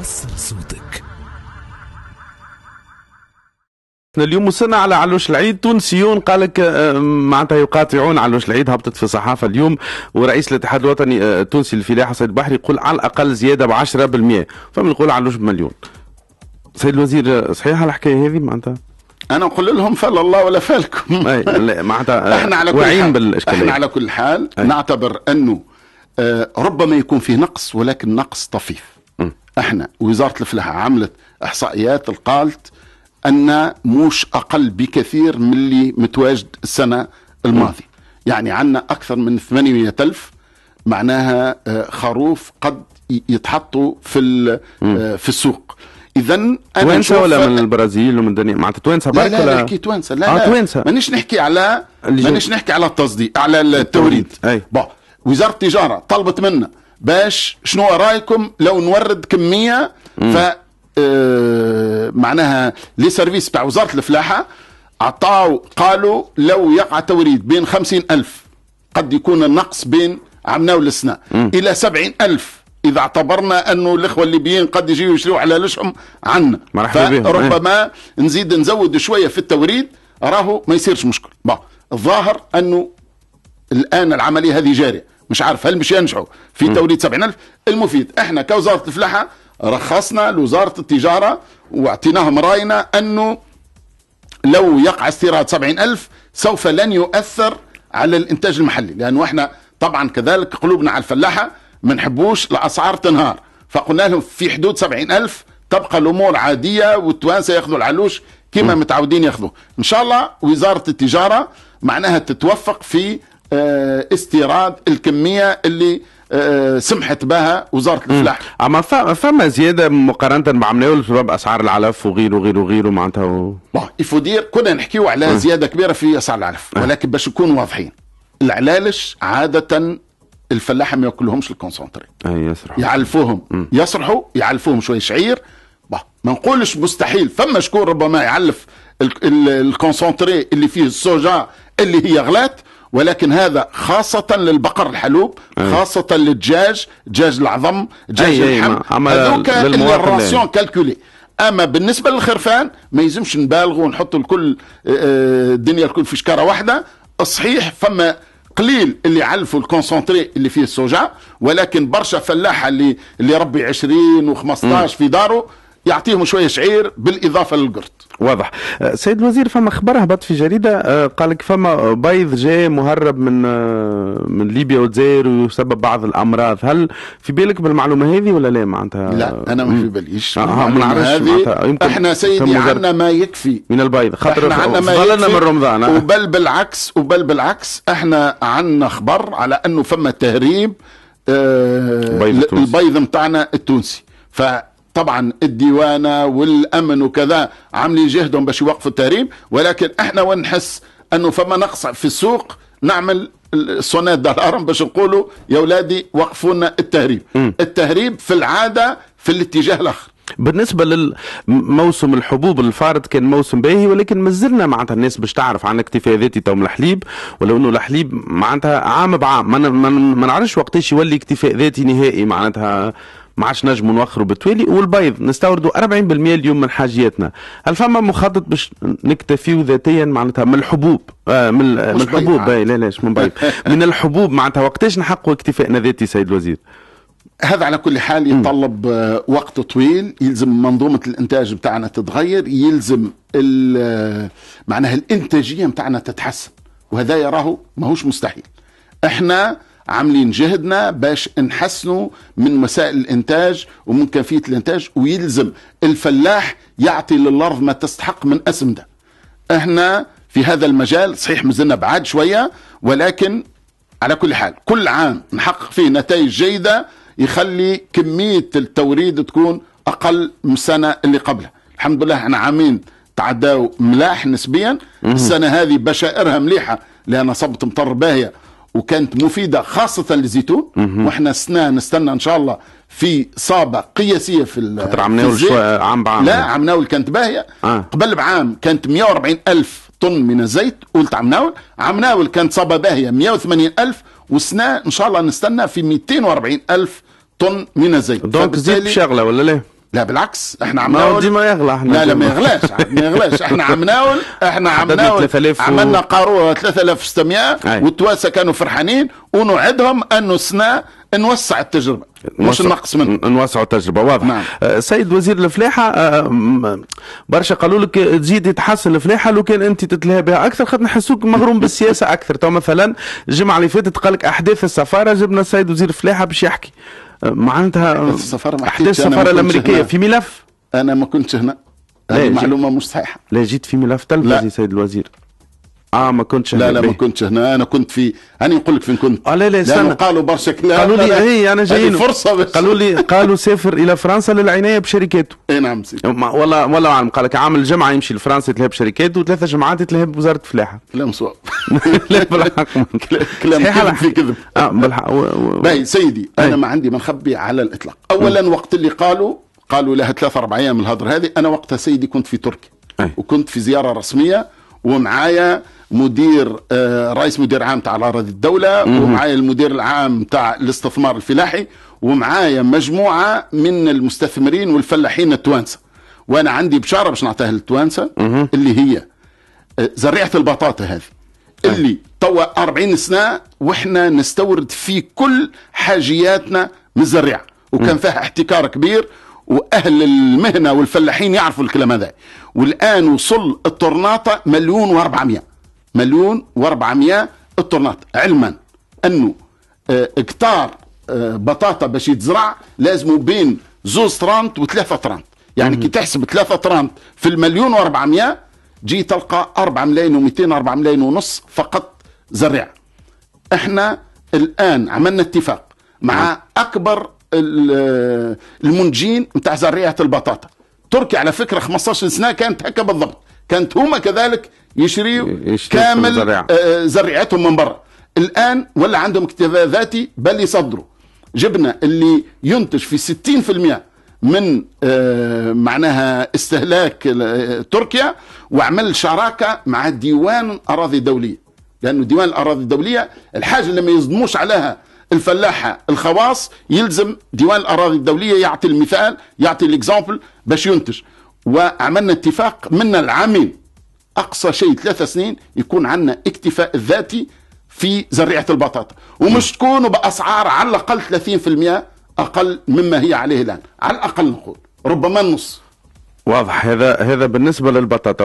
وسع صوتك اليوم وصلنا على علوش العيد تونسيون قال لك آه، معناتها يقاطعون علوش العيد هبطت في الصحافه اليوم ورئيس الاتحاد الوطني آه، التونسي للفلاحه سيد بحري يقول على الاقل زياده ب 10% فما يقول علوش بمليون سيد الوزير آه، صحيحه الحكايه هذه معناتها انا نقول لهم فل الله ولا فالكم اي معناتها احنا على كل حال احنا على كل حال أي. نعتبر انه ربما يكون فيه نقص ولكن نقص طفيف احنا وزاره الفلاحه عملت احصائيات قالت ان مش اقل بكثير من اللي متواجد السنه الماضيه يعني عندنا اكثر من 800 الف معناها آه، خروف قد يتحطوا في آه، في السوق اذا انا توانسه ولا من البرازيل ومن الدنيا معناتها توانسه برك لا لا نحكي توانسه لا, آه لا توانسه مانيش نحكي على مانيش نحكي على التصديق على التوريد اي بون وزاره التجاره طلبت منا باش شنو رايكم لو نورد كميه ف آه معناها لي سيرفيس تاع وزاره الفلاحه عطاو قالوا لو يقع توريد بين خمسين ألف قد يكون النقص بين عمنا ولسنا إلى سبعين ألف إذا اعتبرنا أنه الإخوة الليبيين قد يجيو يشريو على لشهم عنا ربما نزيد نزود شوية في التوريد راهو ما يصيرش مشكل الظاهر أنه الآن العملية هذه جارية مش عارف هل مش ينجحوا في توليد 70000 المفيد احنا كوزاره الفلاحه رخصنا لوزاره التجاره واعطيناهم راينا انه لو يقع استيراد 70000 سوف لن يؤثر على الانتاج المحلي لانه احنا طبعا كذلك قلوبنا على الفلاحه ما نحبوش الاسعار تنهار فقلنا لهم في حدود 70000 تبقى الامور عاديه والتوانسه ياخذوا العلوش كما متعودين ياخذوه ان شاء الله وزاره التجاره معناها تتوفق في آه، استيراد الكميه اللي آه، سمحت بها وزاره الفلاح اما فما زياده مقارنه بعملناه بسبب اسعار العلف وغيره وغيره وغيره معناتها و... يفودير كنا نحكيو على زياده كبيره في اسعار العلف ولكن باش نكون واضحين العلالش عاده الفلاحه ما ياكلهمش الكونسنتري يسرحوا يعلفوهم م. يسرحوا يعلفوهم شويه شعير ما نقولش مستحيل فما شكون ربما يعلف الكونسنتري اللي فيه السوجا اللي هي غلات ولكن هذا خاصة للبقر الحلوب خاصة للدجاج دجاج العظم دجاج الحم هذوك الراسيون كالكولي اما بالنسبه للخرفان ما يلزمش نبالغوا ونحطوا الكل آه، آه، الدنيا الكل في شكاره واحده صحيح فما قليل اللي علفوا الكونسونتري اللي فيه السوجا ولكن برشا فلاحه اللي اللي ربي 20 و15 في داره يعطيهم شويه شعير بالاضافه للقرط واضح أه، سيد الوزير فما خبر هبط في جريده أه، قال لك فما بيض جاي مهرب من أه، من ليبيا والجزائر ويسبب بعض الامراض هل في بالك بالمعلومه هذه ولا لا معناتها لا انا ما في باليش آه ما هذه احنا سيدي عندنا ما يكفي من البيض خاطر عندنا ما يكفي من رمضان وبل بالعكس وبل بالعكس احنا عندنا خبر على انه فما تهريب آه البيض نتاعنا التونسي ف طبعا الديوانة والأمن وكذا عاملين جهدهم باش يوقفوا التهريب ولكن احنا ونحس أنه فما نقص في السوق نعمل الصناد دالارم باش نقولوا يا ولادي وقفوا لنا التهريب م. التهريب في العادة في الاتجاه الآخر بالنسبه لموسم الحبوب الفارد كان موسم باهي ولكن مازلنا معناتها الناس باش تعرف عن اكتفاء ذاتي توم الحليب ولو انه الحليب معناتها عام بعام ما نعرفش وقتاش يولي اكتفاء ذاتي نهائي معناتها ما عادش نجموا نوخروا بالتوالي والبيض نستوردوا 40% اليوم من حاجياتنا هل فما مخطط باش نكتفيو ذاتيا معناتها من الحبوب آه من, من الحبوب باي لا لا من بيض من الحبوب معناتها وقتاش نحققوا اكتفائنا ذاتي سيد الوزير هذا على كل حال يتطلب آه، وقت طويل يلزم منظومة الإنتاج بتاعنا تتغير يلزم معناها الإنتاجية بتاعنا تتحسن وهذا يراه ماهوش مستحيل احنا عاملين جهدنا باش نحسنوا من مسائل الانتاج ومن كيفيه الانتاج ويلزم الفلاح يعطي للارض ما تستحق من اسمده احنا في هذا المجال صحيح مازلنا بعاد شويه ولكن على كل حال كل عام نحقق فيه نتائج جيده يخلي كميه التوريد تكون اقل من السنه اللي قبلها الحمد لله احنا عامين تعداو ملاح نسبيا السنه هذه بشائرها مليحه لان صبت مطر باهيه وكانت مفيده خاصه للزيتون واحنا السنه نستنى ان شاء الله في صابه قياسيه في خاطر عم ناول شويه عام بعام لا عم ناول كانت باهيه آه. قبل بعام كانت 140 الف طن من الزيت قلت عم ناول عم ناول كانت صابه باهيه 180 الف والسنه ان شاء الله نستنى في 240 الف طن من الزيت دونك الزيت شغله ولا لا؟ لا بالعكس احنا عم ناول ما يغلى احنا لا لا ما يغلاش ما يغلاش احنا عم ناول احنا عم ناول عملنا قاروره 3600 والتواسه كانوا فرحانين ونوعدهم انه سنا نوسع التجربه مش نقص منه نوسع التجربه واضح نعم. أه، سيد وزير الفلاحه أه، برشا قالوا لك تزيد تحسن الفلاحه لو كان انت تتلهى بها اكثر خاطر نحسوك مغروم بالسياسه اكثر تو مثلا الجمعه اللي فاتت قال لك احداث السفاره جبنا السيد وزير الفلاحه باش يحكي معناتها احداث السفاره الامريكيه في ملف انا ما كنتش هنا هذه معلومه مش صحيحه لا جيت في ملف تلفزي لا. سيد الوزير اه ما كنتش هنا لا لا ما كنتش هنا انا كنت في انا نقول لك فين كنت اه لا لا استنى قالوا برشا كلام قالوا لي هي إيه، انا جايين فرصه قالوا لي قالوا سافر الى فرنسا للعنايه بشركاته اي نعم سيدي والله والله اعلم قال لك عام الجمعه يمشي لفرنسا يتلهى بشركاته وثلاثه جمعات يتلهى بوزاره فلاحه لا مصور لا بالحق كلام كذب في كذب اه بالحق باي سيدي انا ما عندي ما نخبي على الاطلاق اولا وقت اللي قالوا قالوا لها ثلاثة أربع أيام من الهضرة هذه أنا وقتها سيدي كنت في تركيا وكنت في زيارة رسمية ومعايا مدير آه، رئيس مدير عام تاع الاراضي الدوله ومعايا المدير العام تاع الاستثمار الفلاحي ومعايا مجموعه من المستثمرين والفلاحين التوانسه وانا عندي بشاره باش نعطيها للتوانسه اللي هي آه، زريعه البطاطا هذه آه. اللي توا 40 سنه واحنا نستورد في كل حاجياتنا من الزريعه وكان فيها احتكار كبير واهل المهنه والفلاحين يعرفوا الكلام هذا والان وصل الطرناطه مليون و400 مليون و400 الطرناطه علما انه اكتار آه، آه، بطاطا باش يتزرع لازم بين زوز ترانت وثلاثه ترانت يعني كي تحسب ثلاثه ترانت في المليون و400 جي تلقى 4 ملايين و200 4 ملايين ونص فقط زرع احنا الان عملنا اتفاق مع نعم. اكبر المنجين نتاع زريعه البطاطا تركيا على فكره 15 سنه كانت هكا بالضبط كانت هما كذلك يشريوا كامل آه، زريعتهم من برا الان ولا عندهم اكتفاء ذاتي بل يصدروا جبنا اللي ينتج في 60% من آه، معناها استهلاك تركيا وعمل شراكه مع ديوان اراضي دوليه لانه ديوان الاراضي الدوليه الحاجه اللي ما يصدموش عليها الفلاحه الخواص يلزم ديوان الاراضي الدوليه يعطي المثال يعطي الاكزامبل باش ينتج وعملنا اتفاق منا العامين اقصى شيء ثلاثة سنين يكون عندنا اكتفاء ذاتي في زريعه البطاطا ومش تكونوا باسعار على الاقل 30% اقل مما هي عليه الان على الاقل نقول ربما النص واضح هذا هذا بالنسبه للبطاطا